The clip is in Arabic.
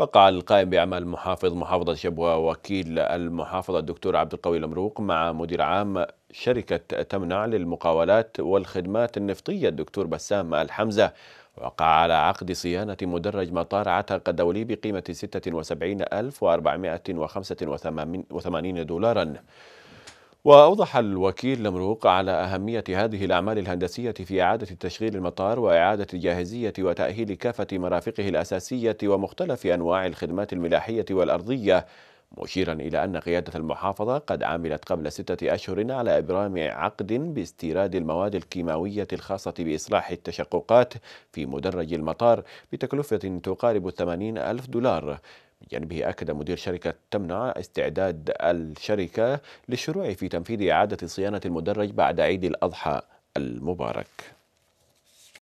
وقع القائم بأعمال محافظ محافظة شبوة وكيل المحافظة الدكتور عبد القوي المروق مع مدير عام شركة تمنع للمقاولات والخدمات النفطية الدكتور بسام الحمزة وقع على عقد صيانة مدرج مطار عتق الدولي بقيمة 76485 دولارا وأوضح الوكيل لمروق على أهمية هذه الأعمال الهندسية في إعادة تشغيل المطار وإعادة جاهزية وتأهيل كافة مرافقه الأساسية ومختلف أنواع الخدمات الملاحية والأرضية مشيرا إلى أن قيادة المحافظة قد عملت قبل ستة أشهر على إبرام عقد باستيراد المواد الكيماوية الخاصة بإصلاح التشققات في مدرج المطار بتكلفة تقارب 80 ألف دولار بجانبه أكد مدير شركة تمنع استعداد الشركة للشروع في تنفيذ إعادة صيانة المدرج بعد عيد الأضحى المبارك